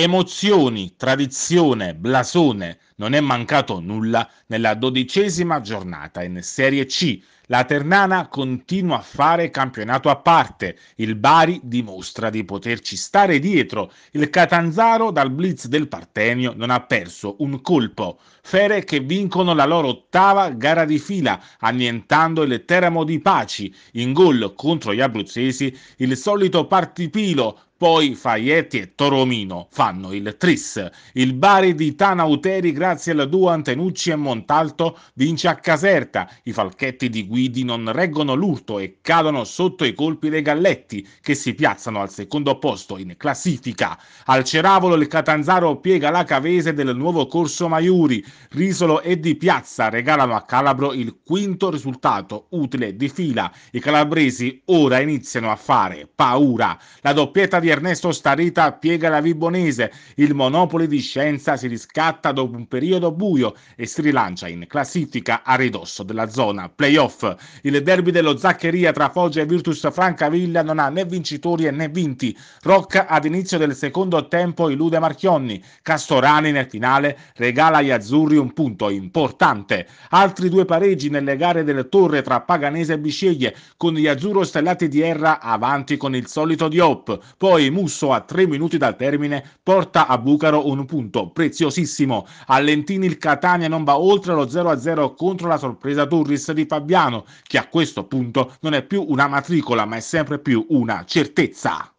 Emozioni, tradizione, blasone, non è mancato nulla nella dodicesima giornata in Serie C. La Ternana continua a fare campionato a parte, il Bari dimostra di poterci stare dietro, il Catanzaro dal blitz del Partenio non ha perso un colpo, Fere che vincono la loro ottava gara di fila, annientando il Teramo di Paci, in gol contro gli abruzzesi il solito partipilo poi Faietti e Toromino fanno il tris. Il Bari di Tanauteri grazie al Duan, Tenucci e Montalto vince a Caserta. I falchetti di Guidi non reggono l'urto e cadono sotto i colpi dei Galletti che si piazzano al secondo posto in classifica. Al Ceravolo il Catanzaro piega la Cavese del nuovo corso Maiuri. Risolo e Di Piazza regalano a Calabro il quinto risultato utile di fila. I calabresi ora iniziano a fare paura. La doppietta di di Ernesto Starita piega la Vibonese, il Monopoli di Scienza si riscatta dopo un periodo buio e si rilancia in classifica a ridosso della zona playoff. Il derby dello Zaccheria tra Foggia e Virtus Francavilla non ha né vincitori né vinti. Rocca ad inizio del secondo tempo illude Marchionni, Castorani nel finale regala agli azzurri un punto importante. Altri due pareggi nelle gare delle torre tra Paganese e Bisceglie, con gli azzurro stellati di Erra avanti con il solito Diop. Poi poi Musso a tre minuti dal termine porta a Bucaro un punto preziosissimo. A Lentini il Catania non va oltre lo 0-0 contro la sorpresa Turris di Fabiano, che a questo punto non è più una matricola ma è sempre più una certezza.